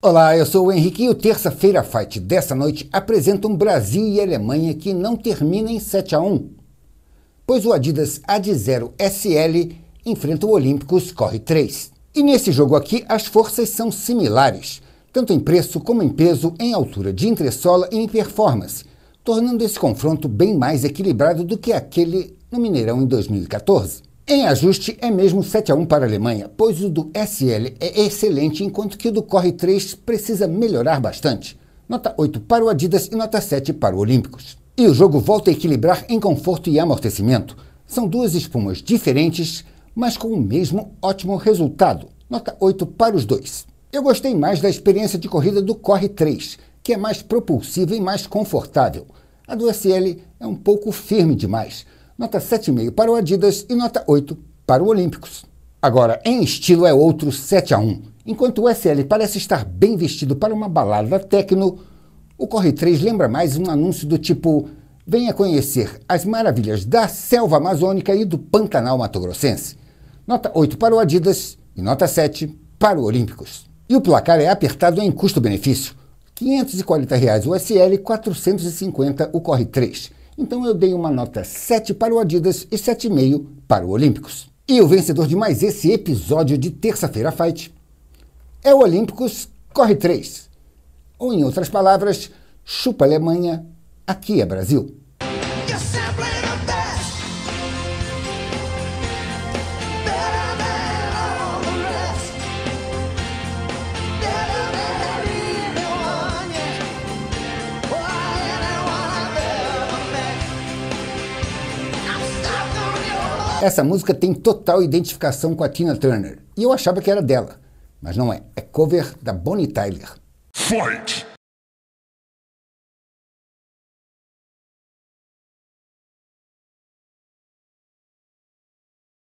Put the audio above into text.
Olá, eu sou o Henrique e o Terça-feira Fight dessa noite apresenta um Brasil e Alemanha que não termina em 7 a 1, pois o Adidas AD0 SL enfrenta o Olímpicos Corre 3. E nesse jogo aqui as forças são similares, tanto em preço como em peso, em altura de entressola e em performance, tornando esse confronto bem mais equilibrado do que aquele no Mineirão em 2014. Em ajuste, é mesmo 7 a 1 para a Alemanha, pois o do SL é excelente, enquanto que o do Corre 3 precisa melhorar bastante. Nota 8 para o Adidas e nota 7 para o Olímpicos. E o jogo volta a equilibrar em conforto e amortecimento. São duas espumas diferentes, mas com o mesmo ótimo resultado. Nota 8 para os dois. Eu gostei mais da experiência de corrida do Corre 3, que é mais propulsiva e mais confortável. A do SL é um pouco firme demais nota 7,5 para o Adidas e nota 8 para o Olímpicos. Agora, em estilo é outro 7 a 1. Enquanto o SL parece estar bem vestido para uma balada techno, o Corre 3 lembra mais um anúncio do tipo Venha conhecer as maravilhas da selva amazônica e do Pantanal Matogrossense. Nota 8 para o Adidas e nota 7 para o Olímpicos. E o placar é apertado em custo-benefício. R$ 540 reais o SL, R$ 450 o Corre 3. Então eu dei uma nota 7 para o Adidas e 7,5 para o Olímpicos. E o vencedor de mais esse episódio de Terça-feira Fight é o Olímpicos Corre 3. Ou em outras palavras, chupa Alemanha, aqui é Brasil. Essa música tem total identificação com a Tina Turner, e eu achava que era dela, mas não é, é cover da Bonnie Tyler. Fight!